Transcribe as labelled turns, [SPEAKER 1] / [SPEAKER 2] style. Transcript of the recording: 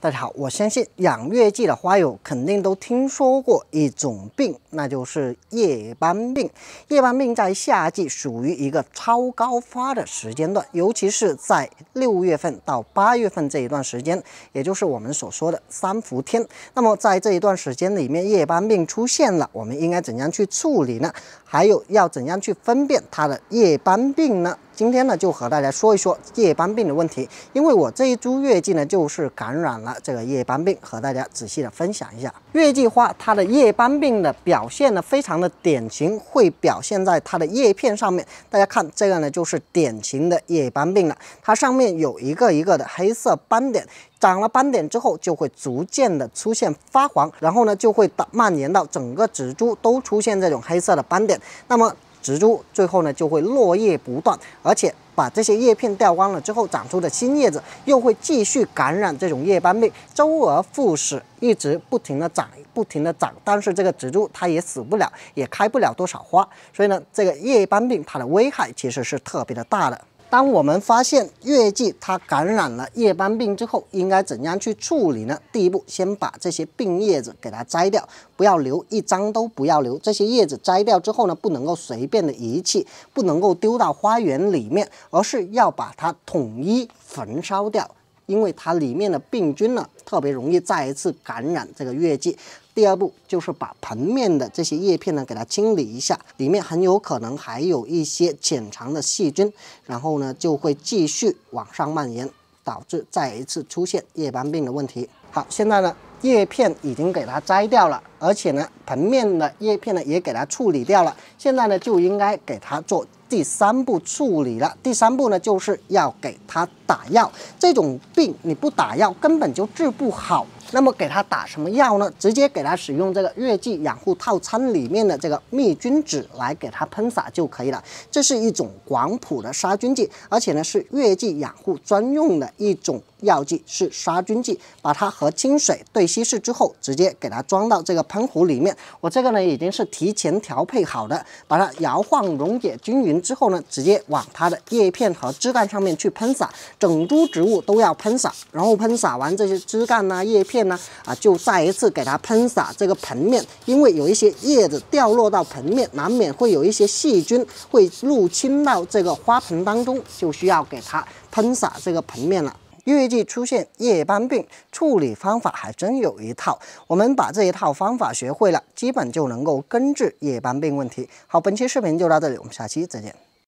[SPEAKER 1] 大家好，我相信养月季的花友肯定都听说过一种病，那就是叶斑病。叶斑病在夏季属于一个超高发的时间段，尤其是在六月份到八月份这一段时间，也就是我们所说的三伏天。那么在这一段时间里面，叶斑病出现了，我们应该怎样去处理呢？还有要怎样去分辨它的叶斑病呢？今天呢，就和大家说一说叶斑病的问题，因为我这一株月季呢，就是感染了这个叶斑病，和大家仔细的分享一下月季花它的叶斑病的表现呢，非常的典型，会表现在它的叶片上面。大家看这个呢，就是典型的叶斑病了，它上面有一个一个的黑色斑点，长了斑点之后，就会逐渐的出现发黄，然后呢，就会到蔓延到整个植株都出现这种黑色的斑点。那么植株最后呢就会落叶不断，而且把这些叶片掉光了之后，长出的新叶子又会继续感染这种叶斑病，周而复始，一直不停的长，不停的长，但是这个植株它也死不了，也开不了多少花，所以呢，这个叶斑病它的危害其实是特别的大的。当我们发现月季它感染了叶斑病之后，应该怎样去处理呢？第一步，先把这些病叶子给它摘掉，不要留一张都不要留。这些叶子摘掉之后呢，不能够随便的遗弃，不能够丢到花园里面，而是要把它统一焚烧掉。因为它里面的病菌呢，特别容易再一次感染这个月季。第二步就是把盆面的这些叶片呢，给它清理一下，里面很有可能还有一些浅藏的细菌，然后呢就会继续往上蔓延，导致再一次出现叶斑病的问题。好，现在呢叶片已经给它摘掉了，而且呢盆面的叶片呢也给它处理掉了，现在呢就应该给它做。第三步处理了，第三步呢，就是要给他打药。这种病你不打药，根本就治不好。那么给它打什么药呢？直接给它使用这个月季养护套餐里面的这个灭菌纸来给它喷洒就可以了。这是一种广谱的杀菌剂，而且呢是月季养护专用的一种药剂，是杀菌剂。把它和清水兑稀释之后，直接给它装到这个喷壶里面。我这个呢已经是提前调配好的，把它摇晃溶解均匀之后呢，直接往它的叶片和枝干上面去喷洒，整株植物都要喷洒。然后喷洒完这些枝干呐、叶片。呢啊，就再一次给它喷洒这个盆面，因为有一些叶子掉落到盆面，难免会有一些细菌会入侵到这个花盆当中，就需要给它喷洒这个盆面了。月季出现叶斑病，处理方法还真有一套，我们把这一套方法学会了，基本就能够根治叶斑病问题。好，本期视频就到这里，我们下期再见。